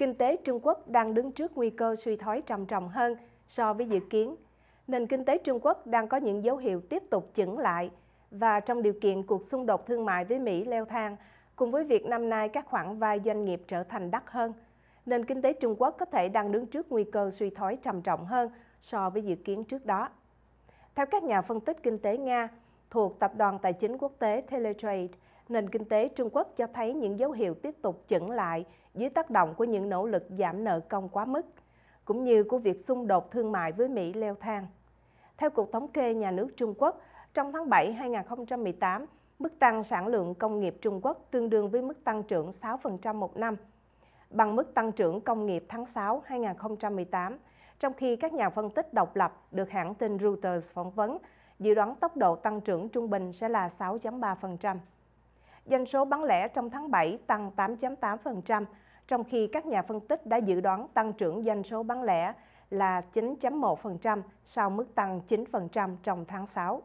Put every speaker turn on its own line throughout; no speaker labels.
kinh tế Trung Quốc đang đứng trước nguy cơ suy thoái trầm trọng hơn so với dự kiến. Nền kinh tế Trung Quốc đang có những dấu hiệu tiếp tục chững lại và trong điều kiện cuộc xung đột thương mại với Mỹ leo thang, cùng với việc năm nay các khoản vay doanh nghiệp trở thành đắt hơn, nền kinh tế Trung Quốc có thể đang đứng trước nguy cơ suy thoái trầm trọng hơn so với dự kiến trước đó. Theo các nhà phân tích kinh tế Nga thuộc Tập đoàn Tài chính Quốc tế Teletrade, nền kinh tế Trung Quốc cho thấy những dấu hiệu tiếp tục chững lại dưới tác động của những nỗ lực giảm nợ công quá mức, cũng như của việc xung đột thương mại với Mỹ leo thang. Theo Cục Thống kê Nhà nước Trung Quốc, trong tháng 7 2018, mức tăng sản lượng công nghiệp Trung Quốc tương đương với mức tăng trưởng 6% một năm, bằng mức tăng trưởng công nghiệp tháng 6 2018, trong khi các nhà phân tích độc lập được hãng tin Reuters phỏng vấn dự đoán tốc độ tăng trưởng trung bình sẽ là 6.3% doanh số bán lẻ trong tháng 7 tăng 8.8%, trong khi các nhà phân tích đã dự đoán tăng trưởng doanh số bán lẻ là 9.1% sau mức tăng 9% trong tháng 6.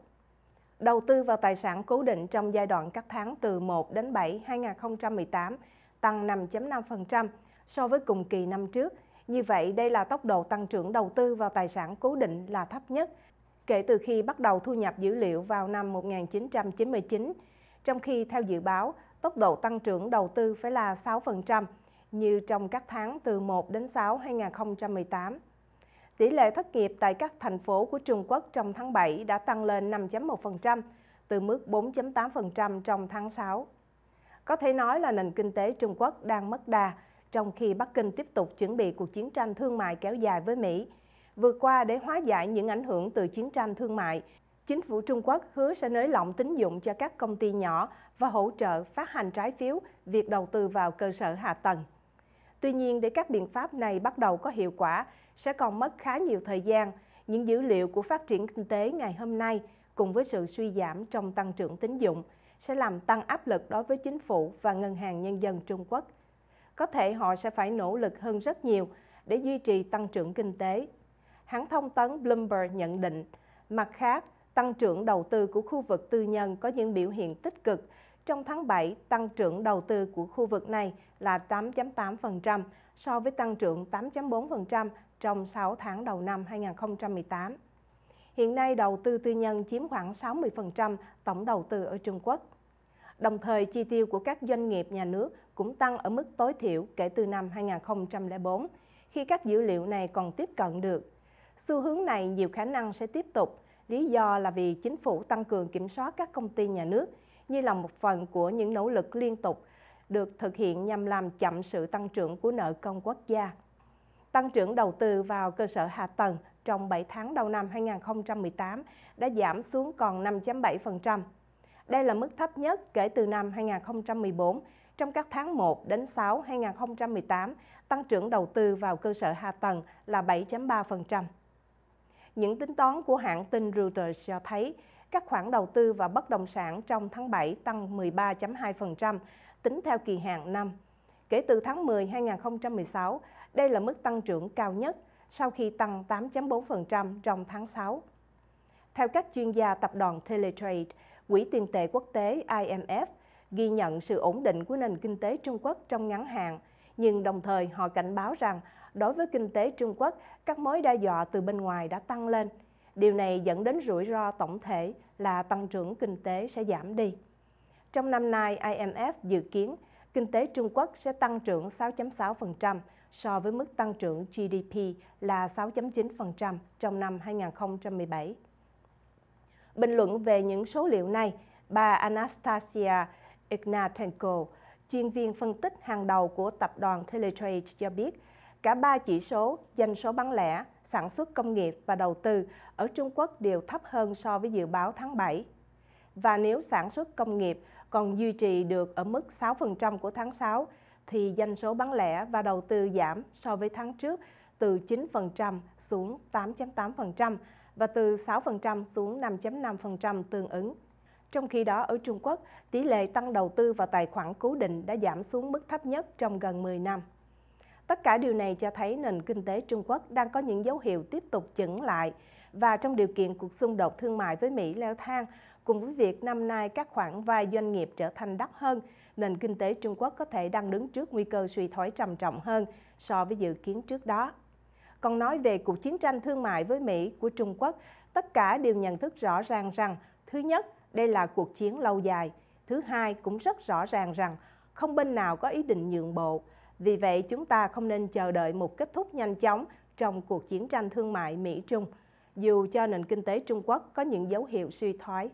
Đầu tư vào tài sản cố định trong giai đoạn các tháng từ 1 đến 7 2018 tăng 5.5% so với cùng kỳ năm trước. Như vậy, đây là tốc độ tăng trưởng đầu tư vào tài sản cố định là thấp nhất kể từ khi bắt đầu thu nhập dữ liệu vào năm 1999 trong khi theo dự báo, tốc độ tăng trưởng đầu tư phải là 6% như trong các tháng từ 1 đến 6 2018. Tỷ lệ thất nghiệp tại các thành phố của Trung Quốc trong tháng 7 đã tăng lên 5.1%, từ mức 4.8% trong tháng 6. Có thể nói là nền kinh tế Trung Quốc đang mất đà, trong khi Bắc Kinh tiếp tục chuẩn bị cuộc chiến tranh thương mại kéo dài với Mỹ. Vừa qua, để hóa giải những ảnh hưởng từ chiến tranh thương mại, chính phủ Trung Quốc hứa sẽ nới lỏng tín dụng cho các công ty nhỏ và hỗ trợ phát hành trái phiếu việc đầu tư vào cơ sở hạ tầng. Tuy nhiên, để các biện pháp này bắt đầu có hiệu quả, sẽ còn mất khá nhiều thời gian. Những dữ liệu của phát triển kinh tế ngày hôm nay cùng với sự suy giảm trong tăng trưởng tín dụng sẽ làm tăng áp lực đối với chính phủ và Ngân hàng Nhân dân Trung Quốc. Có thể họ sẽ phải nỗ lực hơn rất nhiều để duy trì tăng trưởng kinh tế. Hãng thông tấn Bloomberg nhận định, mặt khác, tăng trưởng đầu tư của khu vực tư nhân có những biểu hiện tích cực. Trong tháng 7, tăng trưởng đầu tư của khu vực này là 8.8% so với tăng trưởng 8.4% trong 6 tháng đầu năm 2018. Hiện nay, đầu tư tư nhân chiếm khoảng 60% tổng đầu tư ở Trung Quốc. Đồng thời, chi tiêu của các doanh nghiệp nhà nước cũng tăng ở mức tối thiểu kể từ năm 2004, khi các dữ liệu này còn tiếp cận được. Xu hướng này nhiều khả năng sẽ tiếp tục – Lý do là vì chính phủ tăng cường kiểm soát các công ty nhà nước như là một phần của những nỗ lực liên tục được thực hiện nhằm làm chậm sự tăng trưởng của nợ công quốc gia. Tăng trưởng đầu tư vào cơ sở hạ tầng trong 7 tháng đầu năm 2018 đã giảm xuống còn 5.7%. Đây là mức thấp nhất kể từ năm 2014. Trong các tháng 1 đến 6 2018, tăng trưởng đầu tư vào cơ sở hạ tầng là 7.3% những tính toán của hãng tin Reuters cho thấy các khoản đầu tư vào bất động sản trong tháng 7 tăng 13.2% tính theo kỳ hạn năm. Kể từ tháng 10 2016, đây là mức tăng trưởng cao nhất sau khi tăng 8.4% trong tháng 6. Theo các chuyên gia tập đoàn Teletrade, Quỹ tiền tệ quốc tế IMF ghi nhận sự ổn định của nền kinh tế Trung Quốc trong ngắn hạn, nhưng đồng thời họ cảnh báo rằng đối với kinh tế Trung Quốc, các mối đe dọa từ bên ngoài đã tăng lên. Điều này dẫn đến rủi ro tổng thể là tăng trưởng kinh tế sẽ giảm đi. Trong năm nay, IMF dự kiến kinh tế Trung Quốc sẽ tăng trưởng 6.6% so với mức tăng trưởng GDP là 6.9% trong năm 2017. Bình luận về những số liệu này, bà Anastasia Ignatenko, chuyên viên phân tích hàng đầu của tập đoàn Teletrade cho biết, Cả ba chỉ số, doanh số bán lẻ, sản xuất công nghiệp và đầu tư ở Trung Quốc đều thấp hơn so với dự báo tháng 7. Và nếu sản xuất công nghiệp còn duy trì được ở mức 6% của tháng 6, thì doanh số bán lẻ và đầu tư giảm so với tháng trước từ 9% xuống 8.8% và từ 6% xuống 5.5% tương ứng. Trong khi đó ở Trung Quốc, tỷ lệ tăng đầu tư vào tài khoản cố định đã giảm xuống mức thấp nhất trong gần 10 năm. Tất cả điều này cho thấy nền kinh tế Trung Quốc đang có những dấu hiệu tiếp tục chững lại và trong điều kiện cuộc xung đột thương mại với Mỹ leo thang, cùng với việc năm nay các khoản vay doanh nghiệp trở thành đắt hơn, nền kinh tế Trung Quốc có thể đang đứng trước nguy cơ suy thoái trầm trọng hơn so với dự kiến trước đó. Còn nói về cuộc chiến tranh thương mại với Mỹ của Trung Quốc, tất cả đều nhận thức rõ ràng rằng, thứ nhất, đây là cuộc chiến lâu dài, thứ hai cũng rất rõ ràng rằng không bên nào có ý định nhượng bộ, vì vậy, chúng ta không nên chờ đợi một kết thúc nhanh chóng trong cuộc chiến tranh thương mại Mỹ-Trung, dù cho nền kinh tế Trung Quốc có những dấu hiệu suy thoái.